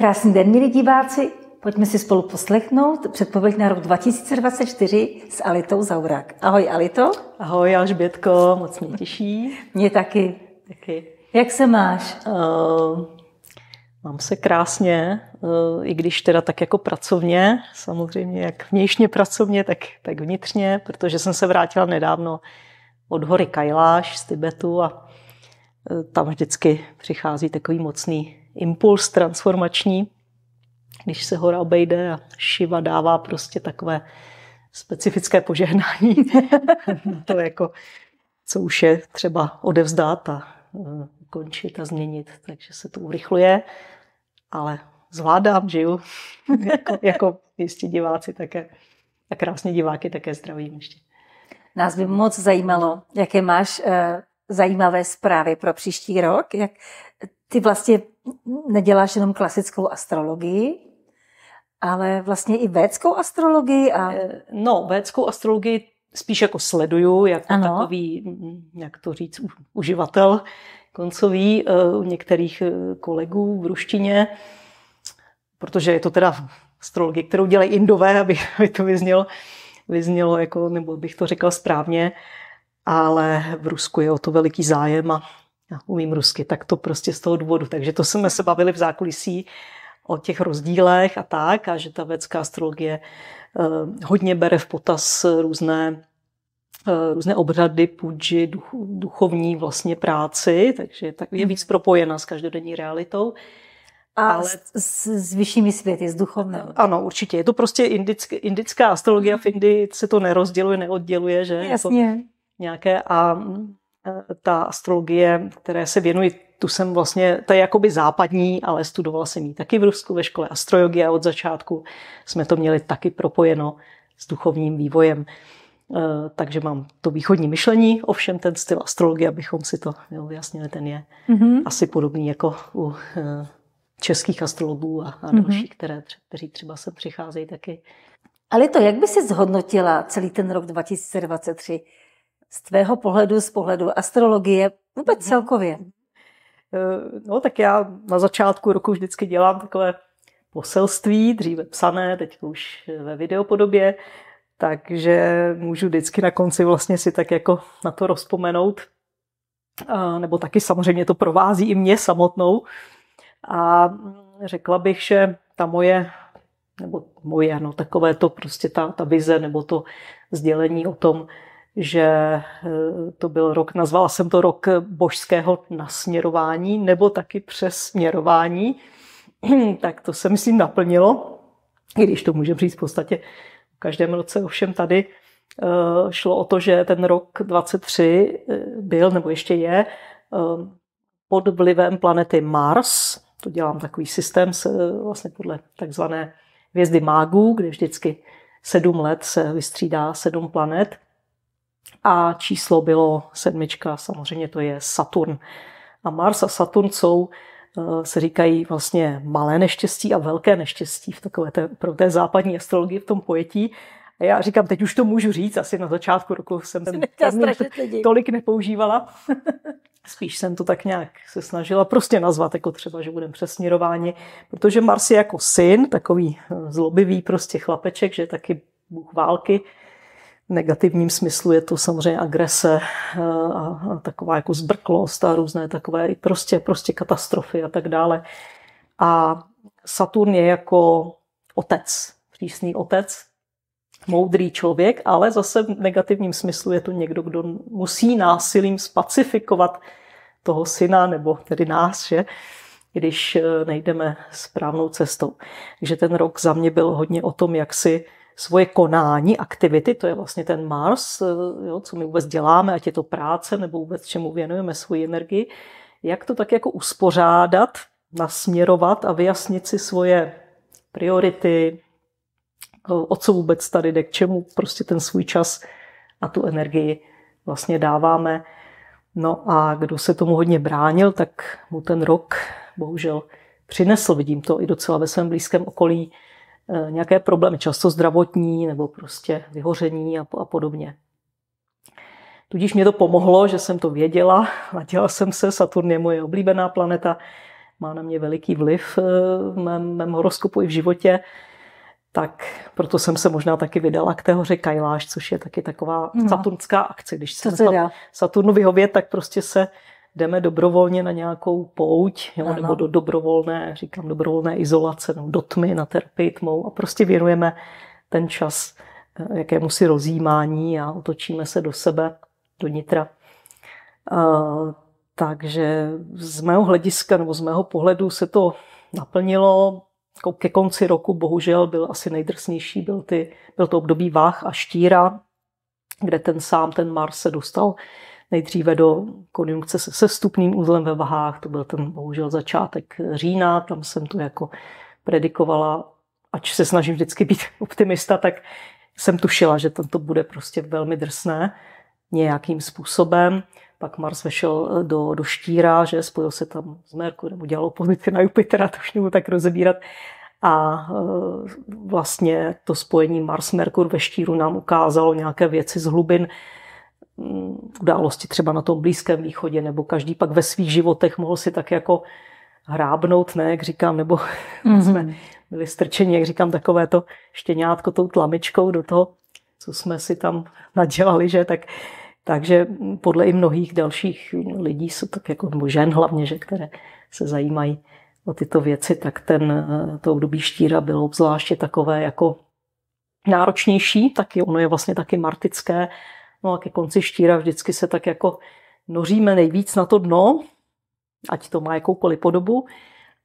Krásný den, milí diváci. Pojďme si spolu poslechnout předpověď na rok 2024 s Alitou Zaurak. Ahoj Alito. Ahoj Alžbětko, moc mě těší. Mě taky. taky. Jak se máš? Uh, mám se krásně, uh, i když teda tak jako pracovně, samozřejmě jak vnějšně pracovně, tak, tak vnitřně, protože jsem se vrátila nedávno od hory Kailáš z Tibetu a uh, tam vždycky přichází takový mocný impuls transformační, když se hora obejde a Šiva dává prostě takové specifické požehnání to to, jako, co už je třeba odevzdát a e, končit a změnit. Takže se to urychluje, ale zvládám, žiju, jako, jako jistě diváci také. A krásně diváky také zdravím ještě. Nás by moc zajímalo, jaké máš e, zajímavé zprávy pro příští rok, jak ty vlastně neděláš jenom klasickou astrologii, ale vlastně i védskou astrologii. A... Eh, no, védskou astrologii spíš jako sleduju, jako ano. takový, mm, jak to říct, uživatel koncový eh, u některých eh, kolegů v ruštině, protože je to teda astrologie, kterou dělají indové, aby, aby to vyznělo, vyznělo jako, nebo bych to řekl správně, ale v Rusku je o to veliký zájem a já umím rusky, tak to prostě z toho důvodu. Takže to jsme se bavili v zákulisí o těch rozdílech a tak, a že ta vědecká astrologie eh, hodně bere v potaz různé eh, různé obřady, půdži, duch, duchovní vlastně práci, takže tak je víc mhm. propojena s každodenní realitou. A ale... s, s, s vyššími světy, s duchovnou. Eh, ano, určitě. Je to prostě indick, indická astrologie, v mhm. Indii se to nerozděluje, neodděluje, že? Jasně. nějaké a hm, Eh, ta astrologie, které se věnuji, tu jsem vlastně, ta je jakoby západní, ale studovala jsem ji taky v Rusku ve škole astrologie a od začátku jsme to měli taky propojeno s duchovním vývojem. Eh, takže mám to východní myšlení, ovšem ten styl astrologie, abychom si to vyjasnili, ten je mm-hmm. asi podobný jako u eh, českých astrologů a, a mhm. dalších, mm-hmm. které, kteří třeba se přicházejí taky. Ale to, jak by si zhodnotila celý ten rok 2023? z tvého pohledu, z pohledu astrologie, vůbec mhm. celkově? Eh, no tak já na začátku roku vždycky dělám takové poselství, dříve psané, teď už ve videopodobě, takže můžu vždycky na konci vlastně si tak jako na to rozpomenout, nebo taky samozřejmě to provází i mě samotnou. A řekla bych, že ta moje, nebo moje, no takové to prostě ta, ta vize, nebo to sdělení o tom, že eh, to byl rok, nazvala jsem to rok božského nasměrování nebo taky přesměrování, tak to se myslím naplnilo, i když to můžeme říct v podstatě v každém roce, ovšem tady eh, šlo o to, že ten rok 23 eh, byl, nebo ještě je, pod vlivem planety Mars. To dělám takový systém se, vlastně podle takzvané hvězdy mágů, kde vždycky sedm let se vystřídá sedm planet – a číslo bylo sedmička, samozřejmě to je Saturn. A Mars a Saturn jsou, eh, se říkají vlastně malé neštěstí a velké neštěstí v takové té, pro té západní astrologii v tom pojetí. A já říkám, teď už to můžu říct, asi na začátku roku jsem ten termín tolik nepoužívala. Spíš jsem to tak nějak se snažila prostě nazvat, jako třeba, že budeme přesměrováni, protože Mars je jako syn, takový eh, zlobivý prostě chlapeček, že taky bůh války, negativním smyslu je to samozřejmě agrese eh, a taková jako zbrklost a různé takové prostě, prostě katastrofy a tak dále. A Saturn je jako otec, přísný otec, moudrý člověk, ale zase v negativním smyslu je to někdo, kdo musí násilím spacifikovat toho syna nebo tedy nás, že? když eh, nejdeme správnou cestou. Takže ten rok za mě byl hodně o tom, jak si svoje konání, aktivity, to je vlastně ten Mars, eh, jo, co my vůbec děláme, ať je to práce nebo vůbec čemu věnujeme svoji energii, jak to tak jako uspořádat, nasměrovat a vyjasnit si svoje priority, o co vůbec tady jde, k čemu prostě ten svůj čas a tu energii vlastně dáváme. No a kdo se tomu hodně bránil, tak mu ten rok bohužel přinesl. Vidím to i docela ve svém blízkém okolí, Eh, nějaké problémy, často zdravotní nebo prostě vyhoření a, a podobně. Tudíž mě to pomohlo, že jsem to věděla, naděla jsem se, Saturn je moje oblíbená planeta, má na mě veliký vliv eh, v mém, mém horoskopu i v životě, tak proto jsem se možná taky vydala k té hoře Kajláš, což je taky taková no. saturnská akce. Když se Saturnu vyhovět, tak prostě se jdeme dobrovolně na nějakou pouť, jo, ano. nebo do dobrovolné, říkám dobrovolné izolace, nebo do tmy, na terapii tmou a prostě věnujeme ten čas eh, jakému si rozjímání a otočíme se do sebe, do nitra. Uh, takže z mého hlediska nebo z mého pohledu se to naplnilo. Ke konci roku bohužel byl asi nejdrsnější, byl, ty, byl to období váh a štíra, kde ten sám, ten Mars se dostal nejdříve do konjunkce se sestupným uzlem ve vahách, to byl ten bohužel začátek října, tam jsem to jako predikovala, ač se snažím vždycky být optimista, tak jsem tušila, že to bude prostě velmi drsné nějakým způsobem. Pak Mars vešel eh, do, do štíra, že spojil se tam s Merkurem, udělal opozici na Jupitera, to už nebudu tak rozebírat. A eh, vlastně to spojení Mars-Merkur ve štíru nám ukázalo nějaké věci z hlubin Mm, události třeba na tom Blízkém východě, nebo každý pak ve svých životech mohl si tak jako hrábnout, ne, jak říkám, nebo mm-hmm. jsme mhm. byli strčeni, jak říkám, takové to štěňátko tou tlamičkou do toho, co jsme si tam nadělali, že tak, takže podle i mnohých dalších lidí, jsou tak jako, nebo žen hlavně, že, které se zajímají o tyto věci, tak ten, eh, to období štíra bylo obzvláště takové jako náročnější, taky ono je vlastně taky martické, No a ke konci štíra vždycky se tak jako noříme nejvíc na to dno, ať to má jakoukoliv podobu,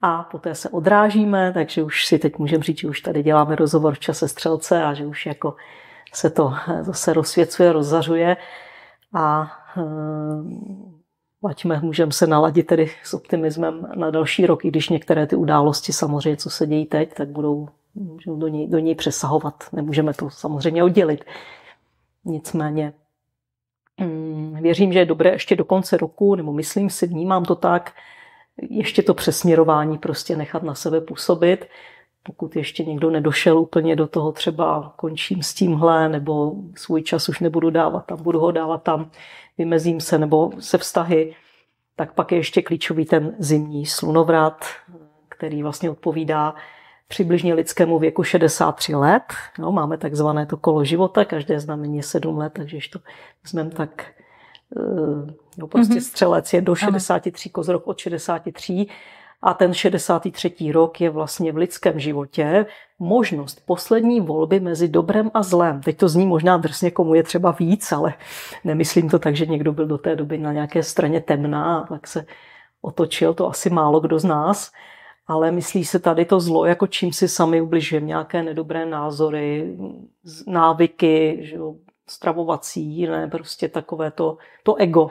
a poté se odrážíme, takže už si teď můžeme říct, že už tady děláme rozhovor v čase střelce a že už jako se to zase rozsvěcuje, rozzařuje a Vaďme, eh, můžeme se naladit tedy s optimismem na další rok, i když některé ty události samozřejmě, co se dějí teď, tak budou, do něj, do něj přesahovat. Nemůžeme to samozřejmě oddělit. Nicméně Mm, věřím, že je dobré ještě do konce roku, nebo myslím si, vnímám to tak, ještě to přesměrování prostě nechat na sebe působit. Pokud ještě někdo nedošel úplně do toho, třeba končím s tímhle, nebo svůj čas už nebudu dávat tam, budu ho dávat tam, vymezím se, nebo se vztahy, tak pak je ještě klíčový ten zimní slunovrat, který vlastně odpovídá přibližně lidskému věku 63 let. No, máme takzvané to kolo života, každé znamení je 7 let, takže to vezmeme tak, eh, no prostě mm-hmm. střelec je do 63, kozrok od 63 a ten 63. rok je vlastně v lidském životě možnost poslední volby mezi dobrem a zlem. Teď to zní možná drsně, komu je třeba víc, ale nemyslím to tak, že někdo byl do té doby na nějaké straně temná a tak se otočil, to asi málo kdo z nás ale myslí se tady to zlo, jako čím si sami ubližujeme, nějaké nedobré názory, návyky, že jo, stravovací, ne, prostě takové to, to ego.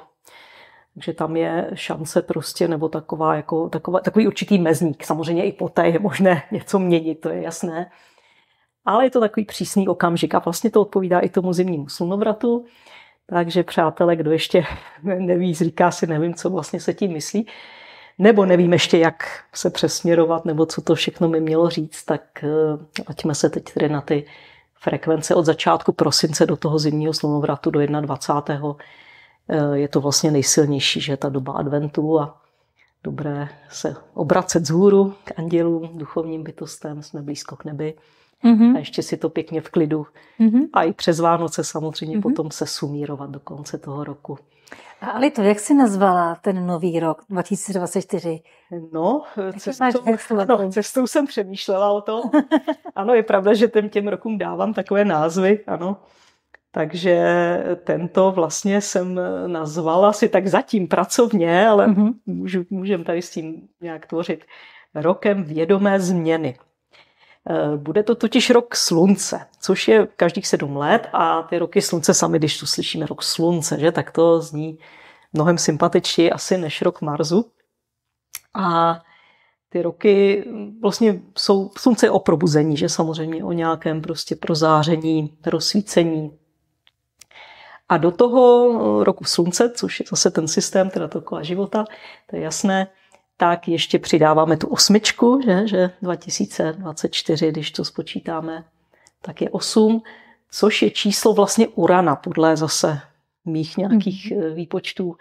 Takže tam je šance prostě, nebo taková, jako, taková, takový určitý mezník. Samozřejmě i poté je možné něco měnit, to je jasné. Ale je to takový přísný okamžik a vlastně to odpovídá i tomu zimnímu slunovratu. Takže přátelé, kdo ještě neví, říká si, nevím, co vlastně se tím myslí, nebo nevím ještě, jak se přesměrovat, nebo co to všechno mi mělo říct, tak ať eh, se teď tedy na ty frekvence od začátku prosince do toho zimního slunovratu do 21. Eh, je to vlastně nejsilnější, že ta doba adventu a dobré se obracet z hůru k andělům, duchovním bytostem, jsme blízko k nebi mm-hmm. a ještě si to pěkně v klidu mm-hmm. a i přes Vánoce samozřejmě mm-hmm. potom se sumírovat do konce toho roku. A to jak jsi nazvala ten nový rok 2024? No, cestou, no, cestou jsem přemýšlela o tom. ano, je pravda, že těm, těm rokům dávám takové názvy, ano. Takže tento vlastně jsem nazvala si tak zatím pracovně, ale mm-hmm. můžu, můžem tady s tím nějak tvořit. Rokem vědomé změny. Eh, bude to totiž rok slunce, což je každých sedm let a ty roky slunce sami, když tu slyšíme rok slunce, že, tak to zní mnohem sympatičtěji asi než rok Marsu. A ty roky mm, vlastně jsou, slunce je o probuzení, že samozřejmě o nějakém prostě prozáření, rozsvícení. A do toho roku slunce, což je zase ten systém, teda to kola života, to je jasné, tak ještě přidáváme tu osmičku, že, že 2024, když to spočítáme, tak je 8, což je číslo vlastně Urana, podle zase mých nějakých mhm. eh, výpočtů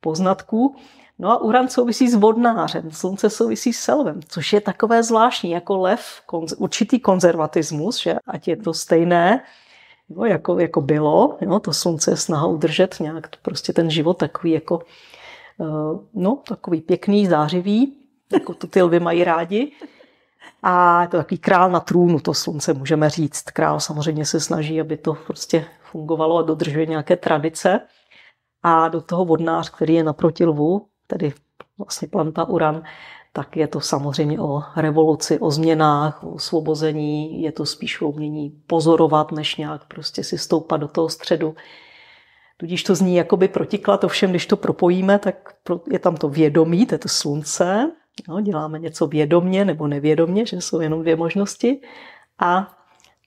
poznatků. No a Uran souvisí s vodnářem, slunce souvisí s selvem, což je takové zvláštní, jako lev, konz, určitý konzervatismus, že ať je to stejné, no, jako, jako bylo, jo, to slunce je snaha udržet nějak prostě ten život takový jako Eh, no, takový pěkný, zářivý, jako to ty lvy mají rádi. A je to takový král na trůnu, to slunce můžeme říct. Král samozřejmě se snaží, aby to prostě fungovalo a dodržuje nějaké tradice. A do toho vodnář, který je naproti lvu, tedy vlastně planta Uran, tak je to samozřejmě o revoluci, o změnách, o svobození. je to spíš o umění pozorovat, než nějak prostě si stoupat do toho středu. Tudíž to zní jako by protiklad, ovšem když to propojíme, tak je tam to vědomí, to je to slunce, No, děláme něco vědomně nebo nevědomně, že jsou jenom dvě možnosti a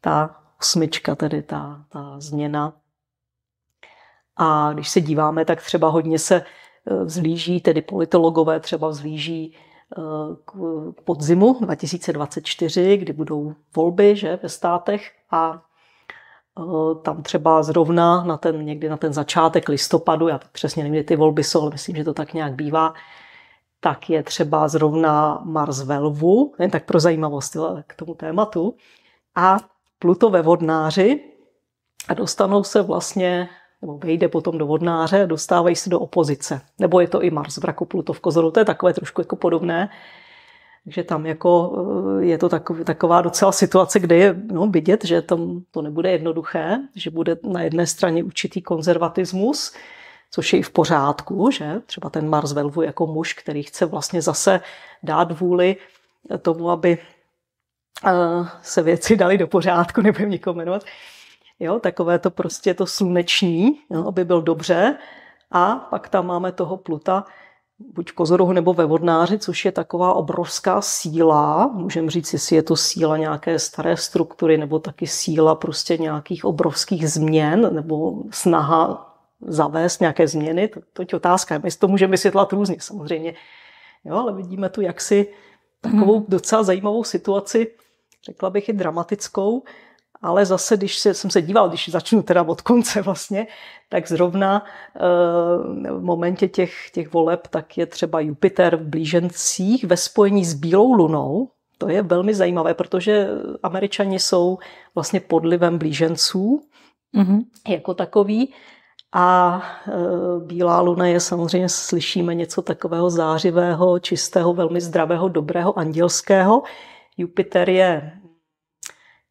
ta osmička, tedy ta, ta změna. A když se díváme, tak třeba hodně se eh, vzlíží, tedy politologové třeba vzlíží eh, k podzimu 2024, kdy budou volby že, ve státech a Eh, tam třeba zrovna na ten, někdy na ten začátek listopadu, já přesně nevím, kdy ty volby jsou, ale myslím, že to tak nějak bývá, tak je třeba zrovna Mars ve lvu, jen tak pro zajímavost k tomu tématu, a Pluto ve vodnáři a dostanou se vlastně, nebo vejde potom do vodnáře a dostávají se do opozice. Nebo je to i Mars v raku Pluto v kozoru, to je takové trošku jako podobné. Takže tam jako eh, je to taková docela situace, kde je no, vidět, že tam to nebude jednoduché, že bude na jedné straně určitý konzervatismus, což je i v pořádku, že třeba ten Mars velvu jako muž, který chce vlastně zase dát vůli tomu, aby eh, se věci dali do pořádku, nebudeme nikomu jmenovat. Jo, takové to prostě to sluneční, jo, aby byl dobře. A pak tam máme toho Pluta, buď kozoruhu nebo ve Vodnáři, což je taková obrovská síla. Můžeme říct, jestli je to síla nějaké staré struktury nebo taky síla prostě nějakých obrovských změn nebo snaha zavést nějaké změny. To, to je otázka. My si to můžeme vysvětlat různě samozřejmě. Jo, ale vidíme tu jaksi takovou mhm. docela zajímavou situaci, řekla bych i dramatickou, ale zase, když se, jsem se díval, když začnu teda od konce vlastně, tak zrovna eh, v momentě těch, těch voleb, tak je třeba Jupiter v blížencích ve spojení s Bílou lunou. To je velmi zajímavé, protože američani jsou vlastně podlivem blíženců mm-hmm. jako takový. A eh, bílá luna je samozřejmě, slyšíme něco takového zářivého, čistého, velmi zdravého, dobrého, andělského. Jupiter je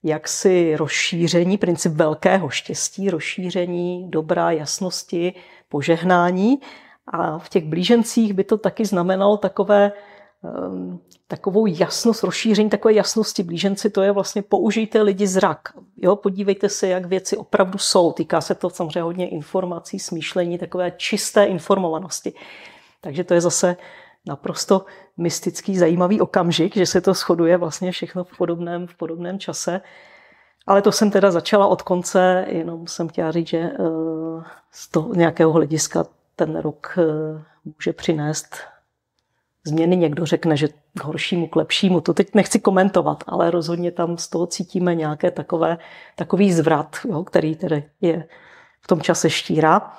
jaksi rozšíření, princip velkého štěstí, rozšíření dobrá jasnosti, požehnání. A v těch blížencích by to taky znamenalo takové, ehm, takovou jasnost, rozšíření takové jasnosti blíženci, to je vlastně použijte lidi zrak. Jo, podívejte se, jak věci opravdu jsou. Týká se to samozřejmě hodně informací, smýšlení, takové čisté informovanosti. Takže to je zase naprosto mystický, zajímavý okamžik, že se to shoduje vlastně všechno v podobném, v podobném čase. Ale to jsem teda začala od konce, jenom jsem chtěla říct, že eh, z toho nějakého hlediska ten rok eh, může přinést změny. Někdo řekne, že k horšímu, k lepšímu. To teď nechci komentovat, ale rozhodně tam z toho cítíme nějaké takové, takový zvrat, jo, který tedy je v tom čase štíra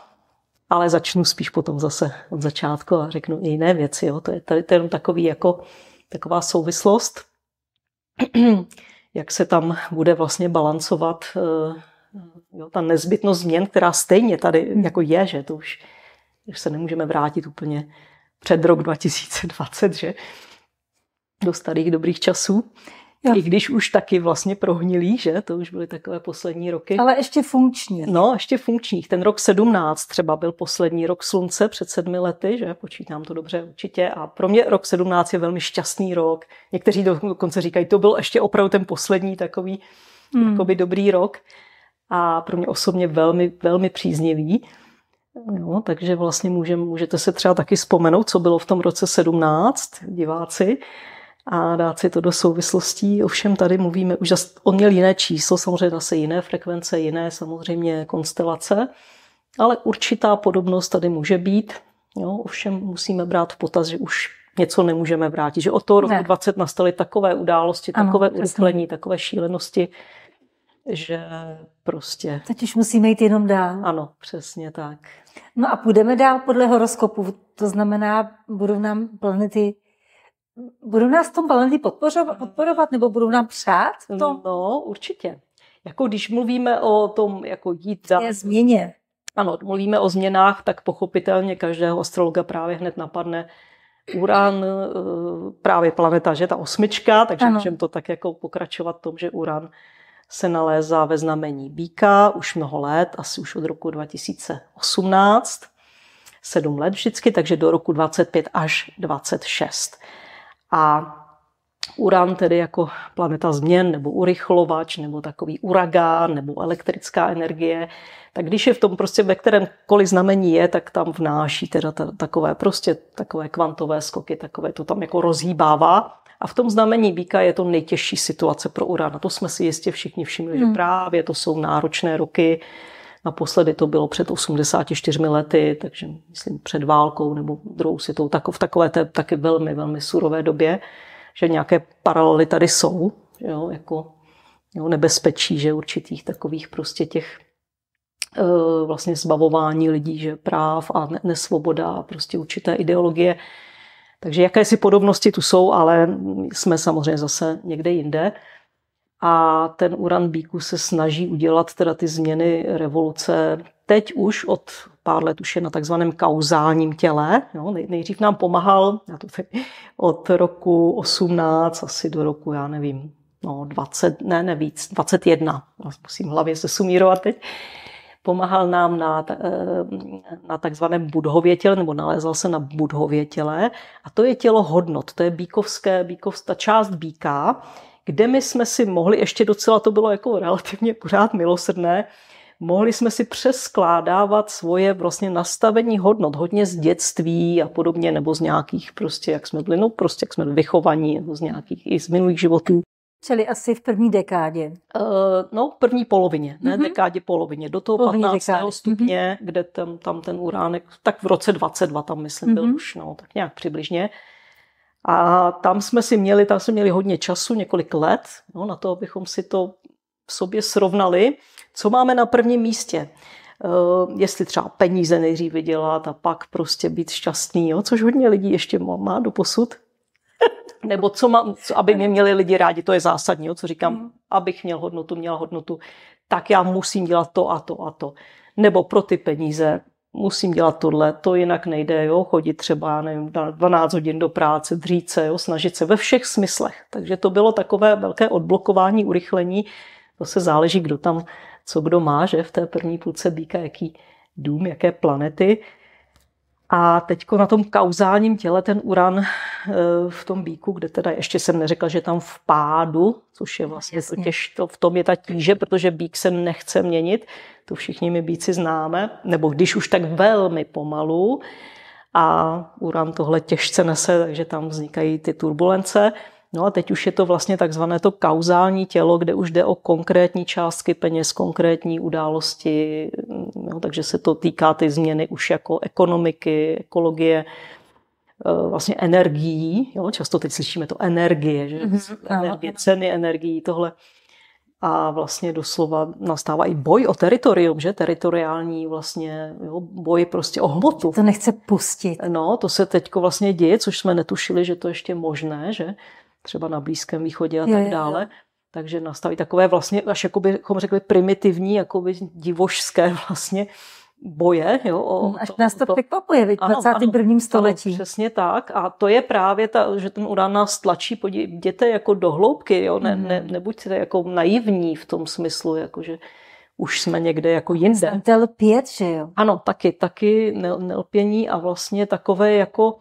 ale začnu spíš potom zase od začátku a řeknu i jiné věci. Jo. To je tady to je jenom takový jako, taková souvislost, jak se tam bude vlastně balancovat eh, jo, ta nezbytnost změn, která stejně tady hmm. jako je, že to už, už se nemůžeme vrátit úplně před rok 2020, že do starých dobrých časů. Jo. I když už taky vlastně prohnilý, že? To už byly takové poslední roky. Ale ještě funkční. No, ještě funkční. Ten rok 17 třeba byl poslední rok slunce před sedmi lety, že? Počítám to dobře určitě. A pro mě rok 17 je velmi šťastný rok. Někteří dokonce říkají, to byl ještě opravdu ten poslední takový hmm. jakoby dobrý rok. A pro mě osobně velmi, velmi příznivý. No, takže vlastně můžem, můžete se třeba taky vzpomenout, co bylo v tom roce 17, diváci a dát si to do souvislostí. Ovšem tady mluvíme už, on měl jiné číslo, samozřejmě zase jiné frekvence, jiné samozřejmě konstelace, ale určitá podobnost tady může být. Jo, ovšem musíme brát v potaz, že už něco nemůžeme vrátit, že od toho roku ne. 20 nastaly takové události, ano, takové urychlení, takové šílenosti, že prostě... Teď už musíme jít jenom dál. Ano, přesně tak. No a půjdeme dál podle horoskopu, to znamená, budou nám planety budou nás v tom balení podporovat, mm. podporovat nebo budou nám přát to? No, určitě. Jako když mluvíme o tom, jako jít za... Je změně. Ano, mluvíme o změnách, tak pochopitelně každého astrologa právě hned napadne Uran, eh, právě planeta, že ta osmička, takže ano. můžeme to tak jako pokračovat v tom, že Uran se nalézá ve znamení Bíka už mnoho let, asi už od roku 2018, sedm let vždycky, takže do roku 25 až 26. A Uran tedy jako planeta změn, nebo urychlovač, nebo takový uragán, nebo elektrická energie, tak když je v tom prostě, ve kterémkoliv znamení je, tak tam vnáší teda t- takové prostě takové kvantové skoky, takové to tam jako rozhýbává. A v tom znamení býka je to nejtěžší situace pro A To jsme si jistě všichni všimli, hmm. že právě to jsou náročné roky, Naposledy to bylo před 84 lety, takže myslím před válkou nebo druhou světou, tak, v takové té taky velmi, velmi surové době, že nějaké paralely tady jsou, jo, jako jo, nebezpečí, že určitých takových prostě těch e, vlastně zbavování lidí, že práv a nesvoboda a prostě určité ideologie. Takže jakési podobnosti tu jsou, ale jsme samozřejmě zase někde jinde a ten Uran Bíku se snaží udělat teda ty změny revoluce teď už od pár let už je na takzvaném kauzálním těle. Jo, nejdřív nám pomáhal já to tady, od roku 18 asi do roku, já nevím, no 20, ne, nevíc, 21. Musím hlavě se sumírovat teď. Pomáhal nám na, eh, na takzvaném budhově těle, nebo nalézal se na budhově těle. A to je tělo hodnot, to je bíkovské, bíkov, ta část bíka, kde my jsme si mohli, ještě docela to bylo jako relativně pořád milosrdné, mohli jsme si přeskládávat svoje vlastně nastavení hodnot, hodně z dětství a podobně, nebo z nějakých prostě, jak jsme byli, no prostě jak jsme byli vychovaní, nebo z nějakých i z minulých životů. Čili asi v první dekádě. Uh, no, první polovině, ne mm-hmm. dekádě, polovině, do toho Polní 15. Dekády. stupně, mm-hmm. kde tam, tam ten uránek, tak v roce 22 tam myslím mm-hmm. byl mhm. už, no, tak nějak přibližně. A tam jsme si měli, tam jsme měli hodně času, několik let, no, na to, abychom si to v sobě srovnali, co máme na prvním místě. Uh, jestli třeba peníze nejdřív vydělat a pak prostě být šťastný, jo? což hodně lidí ještě má, má do posud. Nebo co mám, co, aby mě měli lidi rádi, to je zásadní, jo? co říkám, mm. abych měl hodnotu, měla hodnotu, tak já musím dělat to a to a to. Nebo pro ty peníze musím dělat tohle, to jinak nejde, jo, chodit třeba, nevím, 12 hodin do práce, dřít se, jo, snažit se ve všech smyslech. Takže to bylo takové velké odblokování, urychlení. To se záleží, kdo tam, co kdo má, že v té první půlce býka, jaký dům, jaké planety. A teďko na tom kauzálním těle ten uran eh, v tom bíku, kde teda ještě jsem neřekla, že tam v pádu, což je vlastně to těž, to v tom je ta tíže, protože bík se nechce měnit, to všichni my bíci známe, nebo když už tak velmi pomalu a uran tohle těžce nese, takže tam vznikají ty turbulence. No a teď už je to vlastně takzvané to kauzální tělo, kde už jde o konkrétní částky peněz, konkrétní události, no, takže se to týká ty změny už jako ekonomiky, ekologie, eh, vlastně energií, jo, často teď slyšíme to energie, že? Mhm, energie, ceny energií, tohle. A vlastně doslova nastává i boj o teritorium, že? Teritoriální vlastně jo, boj prostě o hmotu. To nechce pustit. No, to se teďko vlastně děje, což jsme netušili, že to ještě možné, že? třeba na Blízkém východě a tak je, dále. Je. Takže nastaví takové vlastně, až jako bychom řekli, primitivní, jakoby divožské vlastně boje. Jo, o hmm, Až to, nás to, to překvapuje v 21. Ano, století. Ano, přesně tak. A to je právě ta, že ten Urán nás tlačí, podívejte jako do hloubky, jo, ne, mm. ne, hmm. nebuďte jako naivní v tom smyslu, jakože už jsme někde jako jinde. Nelpět, že jo? Ano, taky, taky nelpění a vlastně takové jako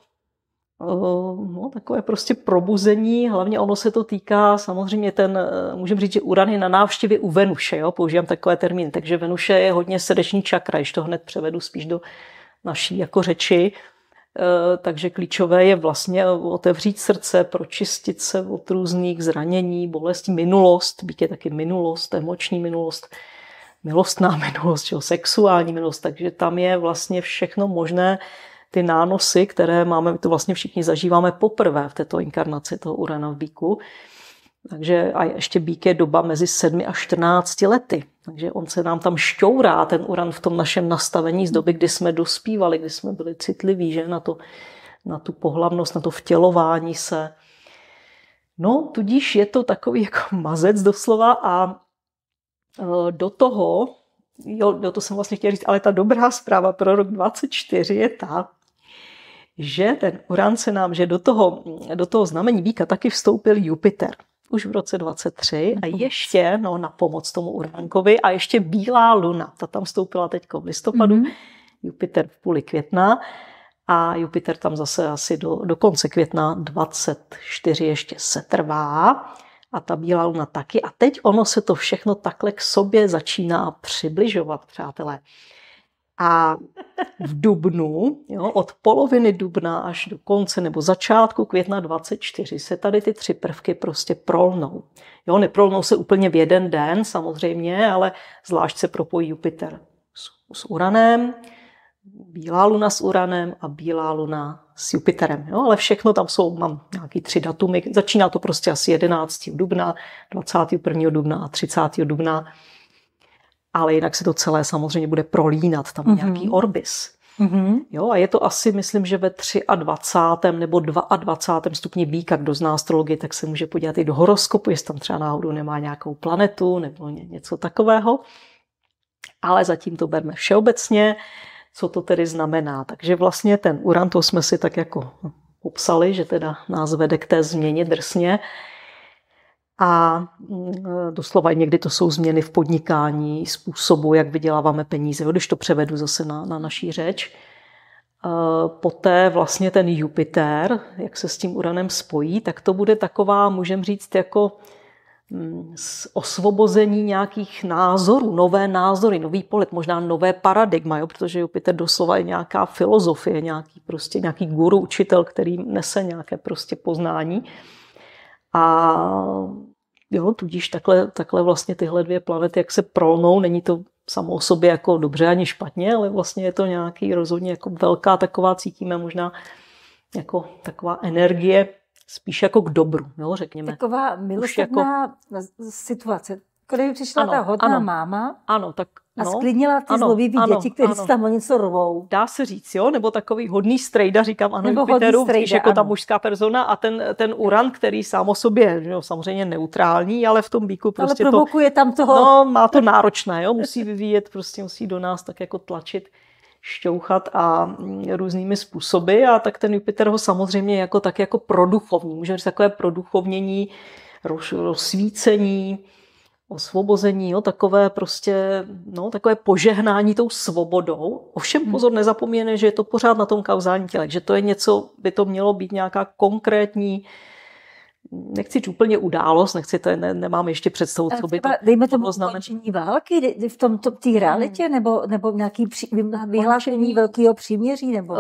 no, takové prostě probuzení, hlavně ono se to týká, samozřejmě ten, eh, můžeme říct, že Uran je na návštěvě u Venuše, jo, používám takové termíny, takže Venuše je hodně srdeční čakra, když to hned převedu spíš do naší jako řeči, eh, takže klíčové je vlastně otevřít srdce, pročistit se od různých zranění, bolesti, minulost, Být je taky minulost, emoční minulost, milostná minulost, jo, sexuální minulost, takže tam je vlastně všechno možné, ty nánosy, které máme, my to vlastně všichni zažíváme poprvé v této inkarnaci toho Urana v Bíku. Takže a ještě Bík je doba mezi 7 a 14 lety. Takže on se nám tam šťourá, ten Uran v tom našem nastavení z doby, kdy jsme dospívali, kdy jsme byli citliví že? Na, to, na tu pohlavnost, na to vtělování se. No, tudíž je to takový jako mazec doslova a e, do toho, jo, do toho jsem vlastně chtěla říct, ale ta dobrá zpráva pro rok 24 je ta, že ten Uran se nám, že do toho, do toho znamení býka taky vstoupil Jupiter už v roce 23 a ještě, no na pomoc tomu Uránkovi a ještě Bílá luna, ta tam vstoupila teď v listopadu, mm-hmm. Jupiter v půli května a Jupiter tam zase asi do, do konce května 24 ještě se trvá a ta Bílá luna taky a teď ono se to všechno takhle k sobě začíná přibližovat, přátelé. A v dubnu, jo, od poloviny dubna až do konce nebo začátku května 24 se tady ty tři prvky prostě prolnou. Jo, neprolnou se úplně v jeden den samozřejmě, ale zvlášť se propojí Jupiter s, s Uranem, bílá luna s Uranem a bílá luna s Jupiterem. Jo? Ale všechno tam jsou, mám nějaký tři datumy. Začíná to prostě asi 11. dubna, 21. dubna a 30. dubna ale jinak se to celé samozřejmě bude prolínat, tam mm-hmm. nějaký orbis. Mm-hmm. Jo, a je to asi, myslím, že ve 23. nebo 22. stupni býka, kdo zná astrologii, tak se může podívat i do horoskopu, jestli tam třeba náhodou nemá nějakou planetu nebo něco takového. Ale zatím to berme všeobecně, co to tedy znamená. Takže vlastně ten Uran, to jsme si tak jako popsali, že teda nás vede k té změně drsně. A mm, e, doslova někdy to jsou změny v podnikání, způsobu, jak vyděláváme peníze, když to převedu zase na, na naší řeč. E, poté vlastně ten Jupiter, jak se s tím Uranem spojí, tak to bude taková, můžeme říct, jako mm, osvobození nějakých názorů, nové názory, nový polet, možná nové paradigma, jo? protože Jupiter doslova je nějaká filozofie, nějaký, prostě, nějaký guru, učitel, který nese nějaké prostě poznání. A jo, tudíž takhle, takhle vlastně tyhle dvě planety, jak se prolnou, není to samo o sobě jako dobře ani špatně, ale vlastně je to nějaký rozhodně jako velká taková, cítíme možná jako taková energie, spíš jako k dobru, jo, řekněme. Taková milostná jako... situace. Kdyby přišla ano, ta hodná ano, máma. Ano, tak a no, sklidnila ty ano, zlobivý ano, děti, kteří tam o něco rovou. Dá se říct, jo? Nebo takový hodný strejda, říkám ano Nebo Jupiteru, strejda, jako ano. ta mužská persona a ten, ten uran, který sám o sobě jo, samozřejmě neutrální, ale v tom bíku prostě ale provokuje to, tam toho. No, má to náročné, jo? musí vyvíjet, prostě musí do nás tak jako tlačit šťouchat a mm, různými způsoby a tak ten Jupiter ho samozřejmě jako tak jako produchovní, můžeme říct takové produchovnění, rozsvícení, osvobození, jo, takové prostě, no, takové požehnání tou svobodou. Ovšem hmm. pozor, nezapomínej, že je to pořád na tom kauzálním těle, že to je něco, by to mělo být nějaká konkrétní nechci říct úplně událost, nechci to, ne, nemám ještě představu, co by to Dejme tomu ukončení války v tom, to, té realitě, hmm. nebo, nebo nějaký při, vyhlášení velkého příměří? Nebo? Uh,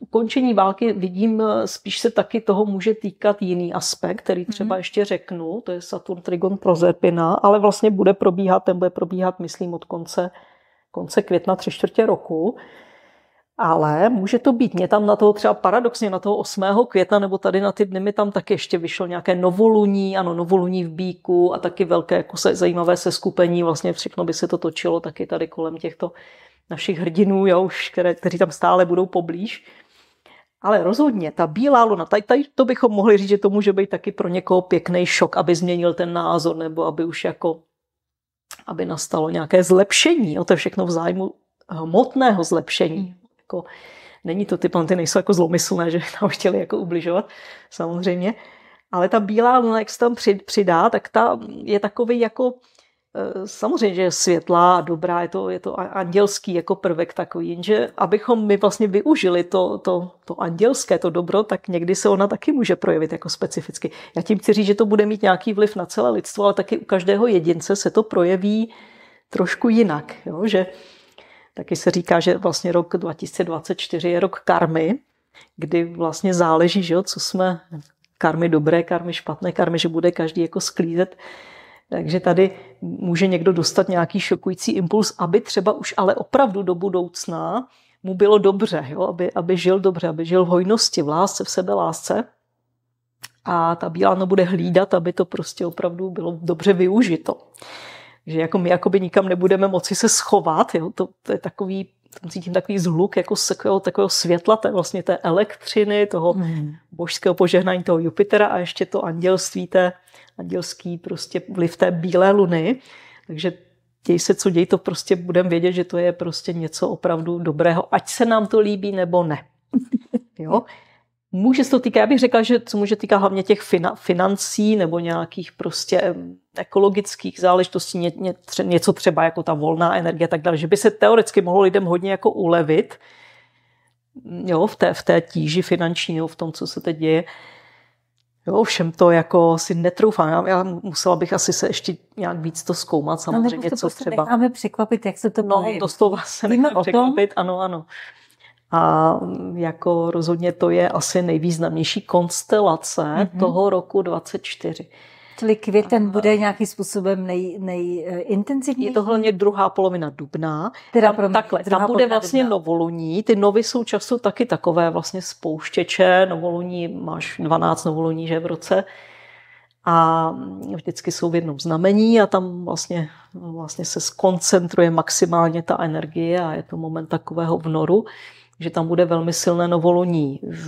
ukončení války vidím, eh, spíš se taky toho může týkat jiný aspekt, který mhm. třeba mm-hmm. ještě řeknu, to je Saturn Trigon Prozerpina, ale vlastně bude probíhat, ten bude probíhat, myslím, od konce, konce května, tři čtvrtě roku. Ale může to být, mě tam na toho třeba paradoxně, na toho 8. května nebo tady na ty dny mi tam taky ještě vyšlo nějaké novoluní, ano, novoluní v bíku a taky velké jako se, zajímavé seskupení, vlastně všechno by se to točilo taky tady kolem těchto našich hrdinů, jo, už, které, kteří tam stále budou poblíž. Ale rozhodně, ta bílá luna, tady, tady to bychom mohli říct, že to může být taky pro někoho pěkný šok, aby změnil ten názor, nebo aby už jako, aby nastalo nějaké zlepšení. O to je všechno v zájmu eh, hmotného zlepšení. Hmm. Jako, není to, ty planty nejsou jako zlomyslné, že nám chtěli jako ubližovat, samozřejmě. Ale ta bílá luna, jak se tam přidá, tak ta je takový jako Eh, samozřejmě je světlá a dobrá, je to, je to andělský jako prvek takový, jenže abychom my vlastně využili to, to, to andělské, to dobro, tak někdy se ona taky může projevit jako specificky. Já tím chci říct, že to bude mít nějaký vliv na celé lidstvo, ale taky u každého jedince se to projeví trošku jinak. Jo? Že taky se říká, že vlastně rok 2024 je rok karmy, kdy vlastně záleží, že jo, co jsme, karmy dobré, karmy špatné, karmy, že bude každý jako sklízet takže tady může někdo dostat nějaký šokující impuls, aby třeba už ale opravdu do budoucna mu bylo dobře, jo? Aby, aby žil dobře, aby žil v hojnosti, v lásce, v lásce. A ta no bude hlídat, aby to prostě opravdu bylo dobře využito. Že jako my jakoby nikam nebudeme moci se schovat, jo? To, to je takový tam cítím takový zhluk jako z takového, takového světla, té, vlastně té elektřiny, toho mm. božského požehnání toho Jupitera a ještě to andělství té, andělský prostě vliv té bílé luny. Takže děj se, co děj, to prostě budem vědět, že to je prostě něco opravdu dobrého, ať se nám to líbí nebo ne. jo? Může se to týkat, já bych řekla, že co může týkat hlavně těch fina, financí nebo nějakých prostě ekologických záležitostí, ně, ně, tře, něco třeba jako ta volná energie a tak dále, že by se teoreticky mohlo lidem hodně jako ulevit mm, jo, v, té, v té tíži finanční, jo, v tom, co se teď děje. Jo, všem to jako si netroufám. Já, já musela bych asi se ještě nějak víc to zkoumat no, samozřejmě, no, prostě to co prostě třeba. necháme překvapit, jak se to No, dost to vás se o tom? ano, ano. A mm, jako rozhodně to je asi nejvýznamnější konstelace mm-hmm. toho roku 24. Čili květen bude nějakým způsobem nej, nejintenzivnější? Eh, je to hlavně druhá polovina dubna. Teda tam, promiň, takhle, tam bude vlastně dubna. novoluní. Ty novy jsou často taky takové vlastně spouštěče. Novoluní, máš 12 novoluní, že v roce a mm, vždycky jsou v jednom znamení a tam vlastně, vlastně se skoncentruje maximálně ta energie a je to moment takového vnoru že tam bude velmi silné novoloní v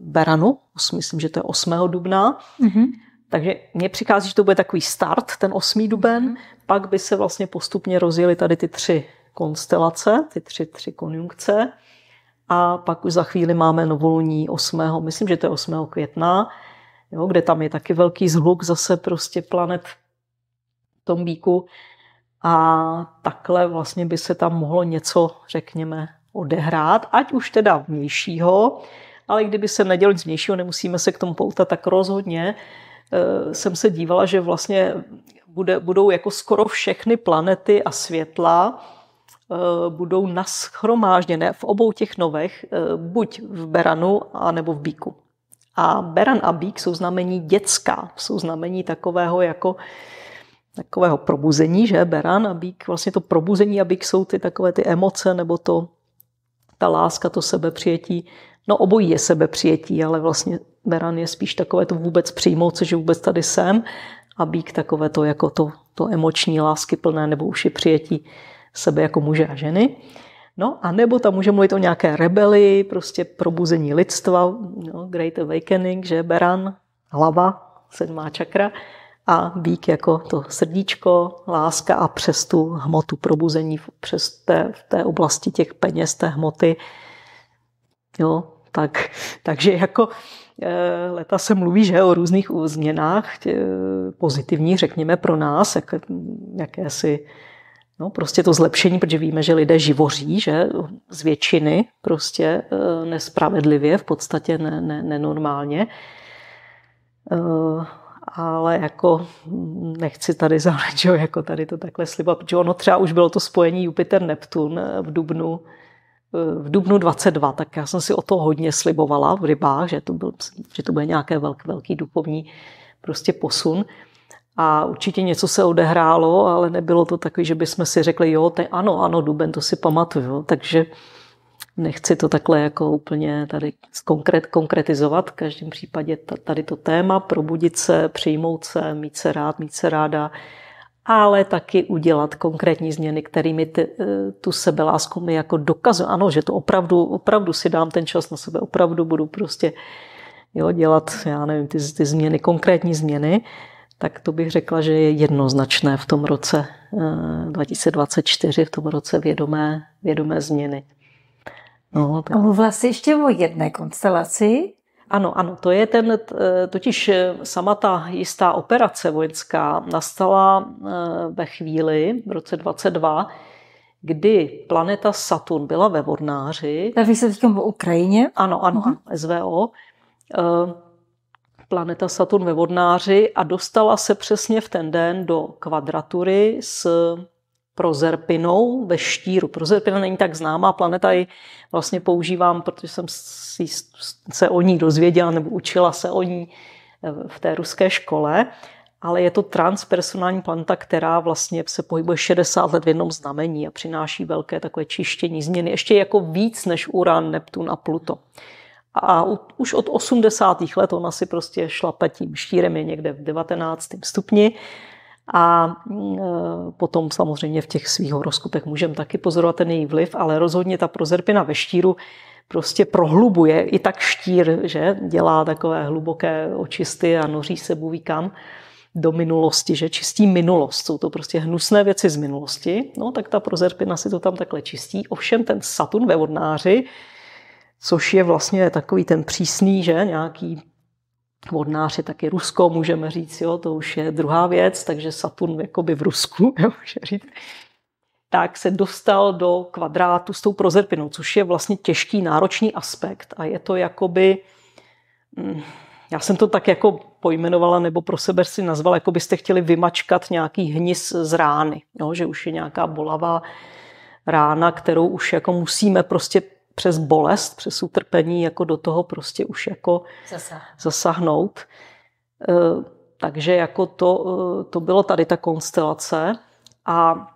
Beranu, myslím, že to je 8. dubna. Mm-hmm. Takže mně přichází, že to bude takový start, ten 8. duben, mm-hmm. pak by se vlastně postupně rozjeli tady ty tři konstelace, ty tři, tři konjunkce a pak už za chvíli máme novoluní 8. myslím, že to je 8. května, jo, kde tam je taky velký zhluk zase prostě planet v tom bíku a takhle vlastně by se tam mohlo něco, řekněme, odehrát, ať už teda vnějšího, ale kdyby se nedělo nic vnějšího, nemusíme se k tomu poutat, tak rozhodně eh, jsem se dívala, že vlastně bude, budou jako skoro všechny planety a světla eh, budou naschromážděné v obou těch novech, eh, buď v Beranu, nebo v Bíku. A Beran a Bík jsou znamení dětská, jsou znamení takového jako takového probuzení, že Beran a Bík, vlastně to probuzení a Bík jsou ty takové ty emoce nebo to ta láska, to sebepřijetí. No obojí je sebepřijetí, ale vlastně beran je spíš takové to vůbec přijmout se, že vůbec tady jsem a být takové to jako to, to emoční lásky plné nebo už je přijetí sebe jako muže a ženy. No a nebo tam může mluvit o nějaké rebeli, prostě probuzení lidstva, no, Great Awakening, že Beran, hlava, sedmá čakra, a vík jako to srdíčko, láska a přes tu hmotu probuzení, přes té, v té oblasti těch peněz, té hmoty. Jo, tak, takže jako eh, leta se mluví že o různých změnách, tě, pozitivní, řekněme, pro nás, jak, jakési No, prostě to zlepšení, protože víme, že lidé živoří, že z většiny prostě eh, nespravedlivě, v podstatě ne, ne, nenormálně. Eh, ale jako mm, nechci tady záležet, jako tady to takhle slibovat. protože ono třeba už bylo to spojení Jupiter-Neptun eh, v Dubnu, eh, v Dubnu 22, tak já jsem si o to hodně slibovala v rybách, že to, byl, že to bude nějaký velký, velký duchovní prostě posun. A určitě něco se odehrálo, ale nebylo to takový, že bychom si řekli, jo, te, ano, ano, Duben, to si pamatuju. Takže Nechci to takhle jako úplně tady konkret, konkretizovat. V každém případě tady to téma, probudit se, přijmout se, mít se rád, mít se ráda, ale taky udělat konkrétní změny, kterými ty, eh, tu sebelásku mi jako dokazuje. Ano, že to opravdu, opravdu si dám ten čas na sebe, opravdu budu prostě jo, dělat, já nevím, ty, ty změny, konkrétní změny, tak to bych řekla, že je jednoznačné v tom roce 2024, eh, v tom roce vědomé, vědomé změny. No, tak... Mluvila jsi ještě o jedné konstelaci, ano, ano, to je ten, e, totiž e, sama ta jistá operace vojenská nastala e, ve chvíli v roce 22, kdy planeta Saturn byla ve Vodnáři. Baví se teď o Ukrajině? Ano, ano, Aha. SVO. Planeta Saturn ve Vodnáři a dostala se přesně v ten den do kvadratury s Prozerpinou ve štíru. Prozerpina není tak známá planeta, ji vlastně používám, protože jsem se o ní dozvěděla nebo učila se o ní eh, v té ruské škole, ale je to transpersonální planeta, která vlastně se pohybuje 60 let v jednom znamení a přináší velké takové čištění změny, ještě jako víc než Uran, Neptun a Pluto. A už od 80. let ona si prostě šla tím štírem je někde v 19. stupni a mm, eh, potom samozřejmě v těch svých horoskopech můžeme taky pozorovat ten její vliv, ale rozhodně ta prozerpina ve štíru prostě prohlubuje. I tak štír, že dělá takové hluboké očisty a noří se buví kam do minulosti, že čistí minulost. Jsou to prostě hnusné věci z minulosti. No, tak ta prozerpina si to tam takhle čistí. Ovšem ten Saturn ve vodnáři, což je vlastně takový ten přísný, že nějaký vodnáři taky Rusko, můžeme říct, jo, to už je druhá věc, takže Saturn jakoby v Rusku, jo, může říct, tak se dostal do kvadrátu s tou prozerpinou, což je vlastně těžký, náročný aspekt a je to jakoby, mm, já jsem to tak jako pojmenovala nebo pro sebe si nazvala, jako byste chtěli vymačkat nějaký hnis z rány, jo, že už je nějaká bolavá rána, kterou už jako musíme prostě přes bolest, přes utrpení, jako do toho prostě už jako zasahnout. E, Takže jako to, e, to bylo tady ta konstelace a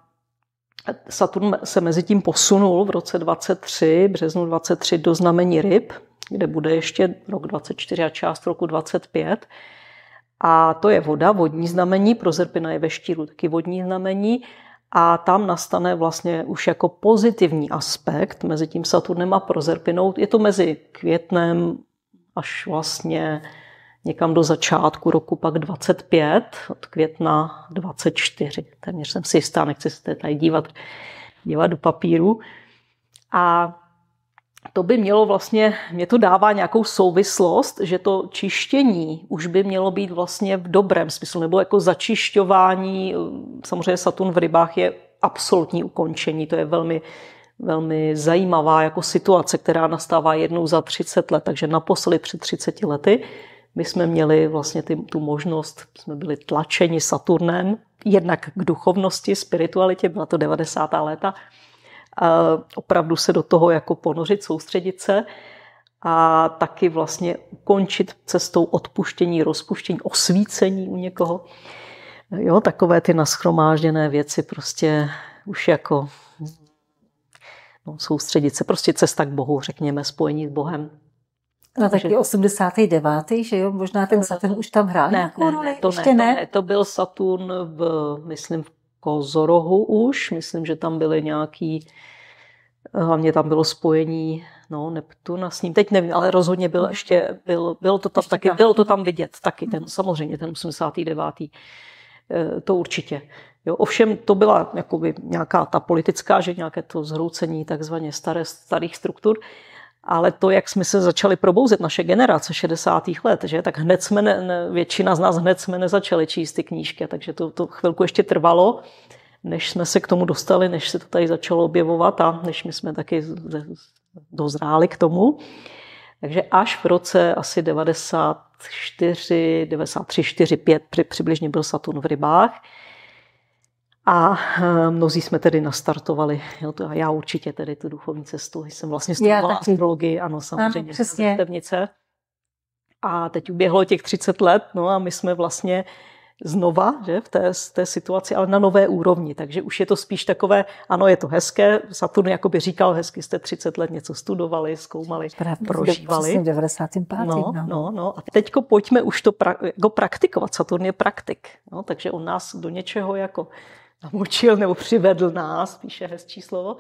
Saturn se mezi tím posunul v roce 23, březnu 23 do znamení ryb, kde bude ještě rok 24 a část roku 25. A to je voda, vodní znamení, Prozerpina je ve štíru taky vodní znamení a tam nastane vlastně už jako pozitivní aspekt mezi tím Saturnem a Prozerpinou. Je to mezi květnem až vlastně někam do začátku roku pak 25, od května 24. Téměř jsem si jistá, nechci se tady dívat, dívat do papíru. A to by mělo vlastně, mě to dává nějakou souvislost, že to čištění už by mělo být vlastně v dobrém smyslu, nebo jako začišťování, samozřejmě Saturn v rybách je absolutní ukončení, to je velmi, velmi zajímavá jako situace, která nastává jednou za 30 let, takže naposledy před 30 lety my jsme měli vlastně ty, tu možnost, jsme byli tlačeni Saturnem, jednak k duchovnosti, spiritualitě, byla to 90. léta, opravdu se do toho jako ponořit, soustředit se a taky vlastně ukončit cestou odpuštění, rozpuštění, osvícení u někoho. Jo, takové ty naschromážděné věci prostě už jako no, soustředit se, prostě cesta k Bohu, řekněme, spojení s Bohem. No tak je 89. že jo, možná ten Saturn už tam hrál ne, ne, to ne, to ne. ne. To byl Saturn v, myslím, v Kozorohu jako už. Myslím, že tam byly nějaký, hlavně tam bylo spojení no, Neptuna s ním. Teď nevím, ale rozhodně byl mhm. ještě, byl, bylo, to tam ještě taky, bylo to tam vidět taky, ten, mhm. samozřejmě ten 89. Eh, to určitě. Jo, ovšem to byla jakoby nějaká ta politická, že nějaké to zhroucení takzvaně staré, starých struktur. Ale to, jak jsme se začali probouzet, naše generace 60. let, že, tak hned jsme, ne, ne, většina z nás hned jsme nezačali číst ty knížky, takže to, to chvilku ještě trvalo, než jsme se k tomu dostali, než se to tady začalo objevovat a než my jsme taky dozráli k tomu. Takže až v roce asi 94, 93, 4, 5 přibližně byl Saturn v rybách, a eh, mnozí jsme tedy nastartovali. Jo, to, já určitě tedy tu duchovní cestu. Jsem vlastně studovala astrologii, ano, samozřejmě. Ano, přesně. A teď uběhlo těch 30 let, no a my jsme vlastně znova že, v té, té situaci, ale na nové úrovni. Takže už je to spíš takové, ano, je to hezké. Saturn jako by říkal, hezky jste 30 let něco studovali, zkoumali, Právě, prožívali. V 95. No, no. no, no. A teď pojďme už to pra, jako praktikovat. Saturn je praktik. No, takže on nás do něčeho jako namočil nebo přivedl nás, píše hezčí slovo,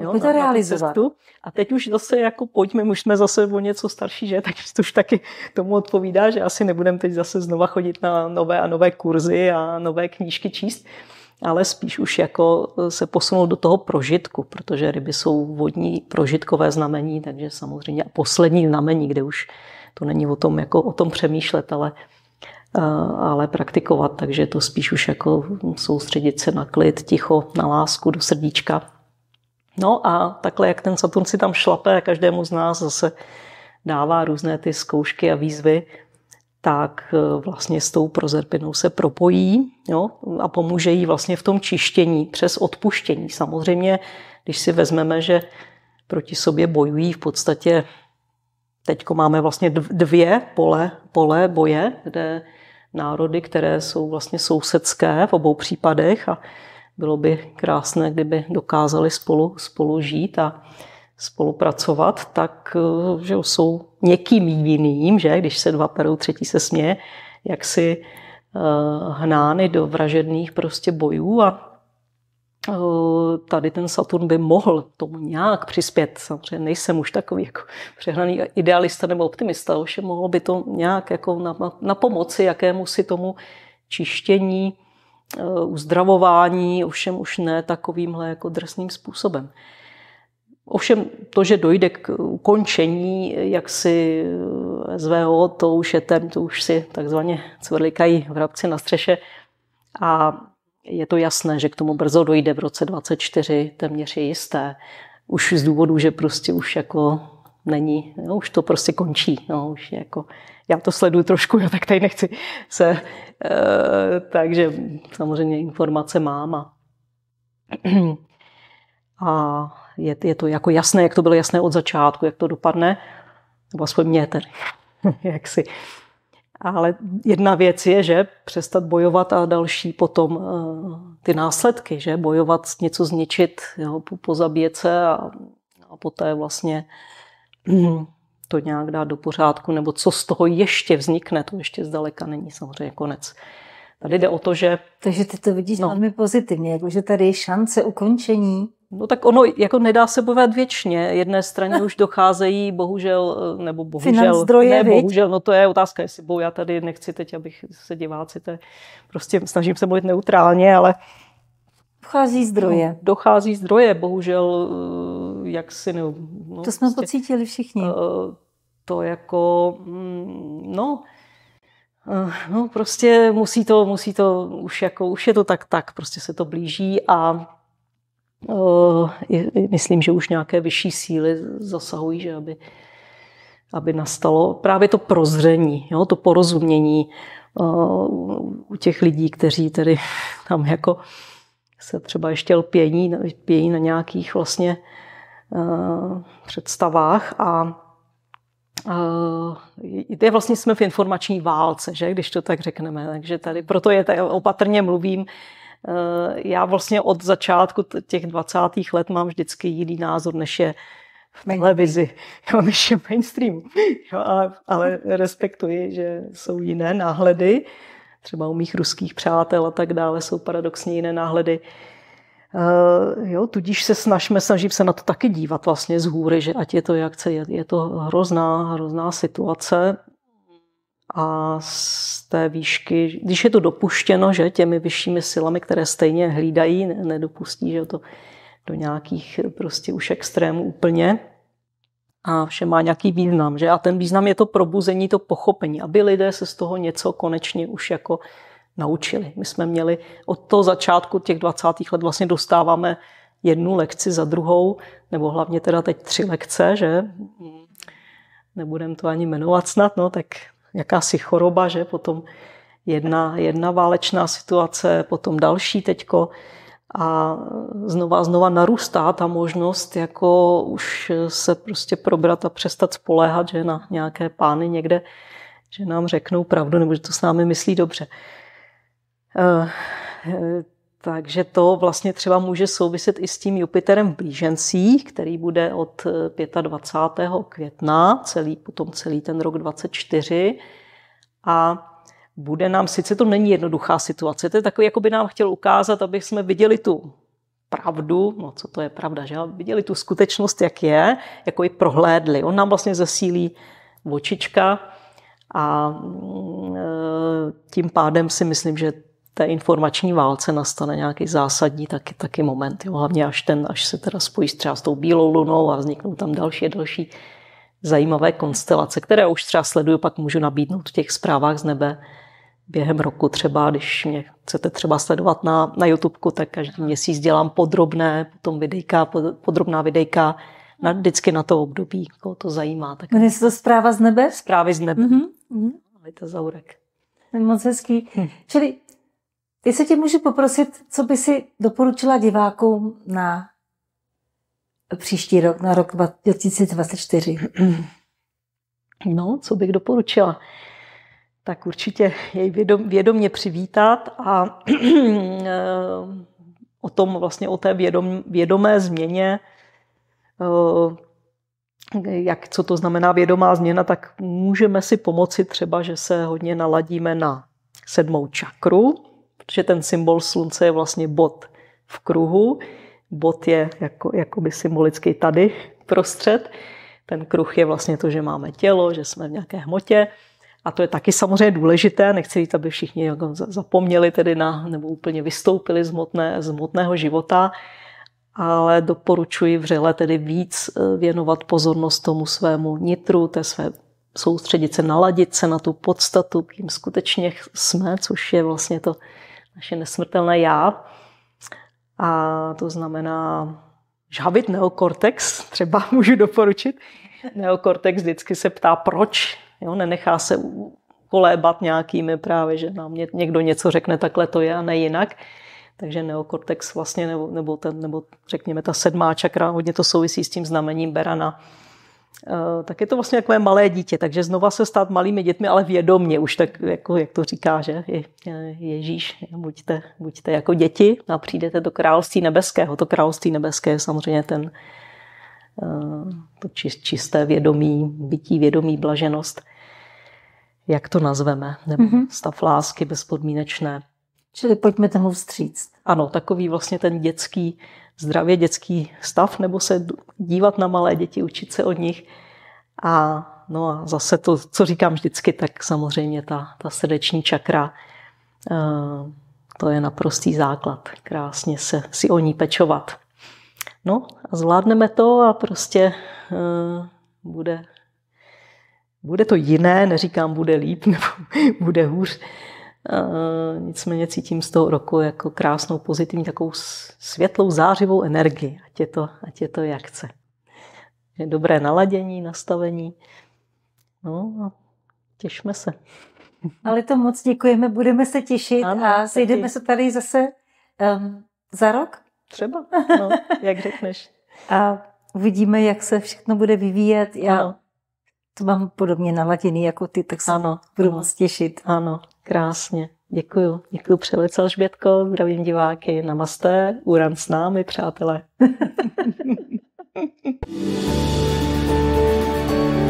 jo, Pojďte na, Na cestu. A teď už zase jako pojďme, už jsme zase o něco starší, že? Takže to už taky tomu odpovídá, že asi nebudeme teď zase znova chodit na nové a nové kurzy a nové knížky číst, ale spíš už jako e, se posunout do toho prožitku, protože ryby jsou vodní prožitkové znamení, takže samozřejmě a poslední znamení, kde už to není o tom, jako o tom přemýšlet, ale ale praktikovat, takže to spíš už jako soustředit se na klid, ticho, na lásku do srdíčka. No a takhle, jak ten Saturn si tam šlape, každému z nás zase dává různé ty zkoušky a výzvy, tak e, vlastně s tou prozerpinou se propojí jo, a pomůže jí vlastně v tom čištění přes odpuštění. Samozřejmě, když si vezmeme, že proti sobě bojují v podstatě teď máme vlastně dvě pole, pole boje, kde národy, které jsou vlastně sousedské v obou případech a bylo by krásné, kdyby dokázali spolu, spolu žít a spolupracovat, tak eh, že jsou někým jiným, že když se dva perou, třetí se směje, jak si eh, hnány do vražedných prostě bojů a Eh, tady ten Saturn by mohl tomu nějak přispět. Samozřejmě nejsem už takový jako přehnaný idealista nebo optimista, ovšem mohlo by to nějak jako na, na, na pomoci jakému si tomu čištění, eh, uzdravování, ovšem už ne takovýmhle jako drsným způsobem. Ovšem to, že dojde k ukončení eh, jaksi SVO, to už je ten, to už si takzvaně cvrlikají v rabci na střeše a je to jasné, že k tomu brzo dojde v roce 24, téměř je jisté. Už z důvodu, že prostě už jako není, no, už to prostě končí. No, už jako, já to sleduju trošku, já tak tady nechci se... Uh, takže samozřejmě informace mám a, a je, je to jako jasné, jak to bylo jasné od začátku, jak to dopadne, nebo aspoň mě tedy, jak si ale jedna věc je, že přestat bojovat a další potom eh, ty následky, že bojovat, něco zničit, jo, pozabíjet se a, a poté vlastně hm, to nějak dát do pořádku, nebo co z toho ještě vznikne, to ještě zdaleka není samozřejmě konec. Tady jde o to, že... Takže ty to vidíš no. velmi pozitivně, jako že tady je šance ukončení No tak ono jako nedá se bovat věčně. Jedné straně už docházejí, bohužel, eh, nebo bohužel, zdroje, ne, bohužel, no to je otázka, jestli bohu, já tady nechci teď, abych se diváci, to je, prostě snažím se mluvit neutrálně, ale Dochází zdroje. No, dochází zdroje, bohužel, eh, jak si... No, no, to jsme prostě, pocítili všichni. Eh, to jako, mm, no, no prostě musí to, musí to už jako, už je to tak, tak, prostě se to blíží a Eh, myslím, že už nějaké vyšší síly zasahují, že aby, aby nastalo právě to prozření, jo, to porozumění eh, u těch lidí, kteří tedy tam jako se třeba ještě lpění, lpějí na nějakých vlastně eh, představách a je vlastně jsme v informační válce, že, když to tak řekneme, takže tady proto je tady, opatrně mluvím, Eh, já vlastně od začátku těch 20. let mám vždycky jiný názor, než je v televizi, jo, než je mainstream. Jo, ale, ale respektuji, že jsou jiné náhledy, třeba u mých ruských přátel a tak dále jsou paradoxně jiné náhledy. Uh, jo, tudíž se snažíme, snažím se na to taky dívat vlastně z hůry, že ať je to jak chce, je, je to hrozná, hrozná situace, a z té výšky, když je to dopuštěno, že těmi vyššími silami, které stejně hlídají, nedopustí, že to do nějakých prostě už extrémů úplně, a vše má nějaký význam. Že? A ten význam je to probuzení, to pochopení, aby lidé se z toho něco konečně už jako naučili. My jsme měli od toho začátku těch 20. let vlastně dostáváme jednu lekci za druhou, nebo hlavně teda teď tři lekce, že? Nebudem to ani jmenovat snad, no, tak jakási choroba, že potom jedna, jedna válečná situace, potom další teďko a znova znova narůstá ta možnost jako už se prostě probrat a přestat spoléhat, že na nějaké pány někde, že nám řeknou pravdu nebo že to s námi myslí dobře. Eh, takže to vlastně třeba může souviset i s tím Jupiterem v Blížencích, který bude od 25. Eh, května, celý, potom celý ten rok 24. A bude nám, sice to není jednoduchá situace, to je takový, jako by nám chtěl ukázat, aby jsme viděli tu pravdu, no co to je pravda, že viděli tu skutečnost, jak je, jako ji prohlédli. On nám vlastně zasílí očička a mm, eh, tím pádem si myslím, že té informační válce nastane nějaký zásadní taky, taky moment. Jo. Hlavně až, ten, až se teda spojí třeba s tou bílou lunou a vzniknou tam další a další zajímavé konstelace, které už třeba sleduju, pak můžu nabídnout v těch zprávách z nebe během roku třeba, když mě chcete třeba sledovat na, na YouTubeku, tak každý měsíc dělám podrobné, potom videjka, podrobná videjka, na, vždycky na to období, koho to zajímá. Tak... No, je se to zpráva z nebe? Zprávy z nebe. Mm-hmm. Mm-hmm. to Zaurek. Moc hezký. Hm. Čili ty se tě můžu poprosit, co by si doporučila divákům na příští rok, na rok 2024? No, co bych doporučila? Tak určitě jej vědom, vědomě přivítat a eh, o tom vlastně, o té vědom, vědomé změně, eh, jak, co to znamená vědomá změna, tak můžeme si pomoci třeba, že se hodně naladíme na sedmou čakru, protože ten symbol slunce je vlastně bod v kruhu. Bod je jako, jakoby symbolický tady prostřed. Ten kruh je vlastně to, že máme tělo, že jsme v nějaké hmotě. A to je taky samozřejmě důležité, nechci říct, aby všichni jako zapomněli tedy na, nebo úplně vystoupili z, hmotné, z hmotného života, ale doporučuji vřele tedy víc eh, věnovat pozornost tomu svému nitru, té své soustředit se, naladit se na tu podstatu, kým skutečně jsme, což je vlastně to naše nesmrtelné já. A to znamená žhavit neokortex, třeba můžu doporučit. Neokortex vždycky se ptá, proč. Jo, nenechá se kolébat nějakými právě, že nám někdo něco řekne, takhle to je a ne jinak. Takže neokortex vlastně, nebo, nebo, ten, nebo řekněme ta sedmá čakra, hodně to souvisí s tím znamením Berana, Eh, tak je to vlastně takové malé dítě, takže znova se stát malými dětmi, ale vědomě už tak, jako, jak to říká, že je, Ježíš, buďte, buďte jako děti a přijdete do království nebeského. To království nebeské je samozřejmě ten, eh, to čisté vědomí, bytí vědomí, blaženost, jak to nazveme, nebo mhm. stav lásky bezpodmínečné. Čili pojďme tomu vstříct. Ano, takový vlastně ten dětský, zdravě dětský stav, nebo se dívat na malé děti, učit se od nich. A no a zase to, co říkám vždycky, tak samozřejmě ta, ta srdeční čakra, eh, to je naprostý základ. Krásně se si o ní pečovat. No a zvládneme to a prostě eh, bude, bude to jiné, neříkám bude líp nebo bude hůř, Nicméně cítím z toho roku jako krásnou, pozitivní, takovou světlou, zářivou energii, ať je to, ať je to jak chce. Je dobré naladění, nastavení. No a těšme se. Ale to moc děkujeme, budeme se těšit ano, a sejdeme taky. se tady zase um, za rok? Třeba, no, jak řekneš. A uvidíme, jak se všechno bude vyvíjet. Já ano to mám podobně naladěný jako ty, tak se ano, budu moc těšit. Ano, krásně. Děkuju. Děkuju přelec Alžbětko, zdravím diváky. Namaste, Uran s námi, přátelé.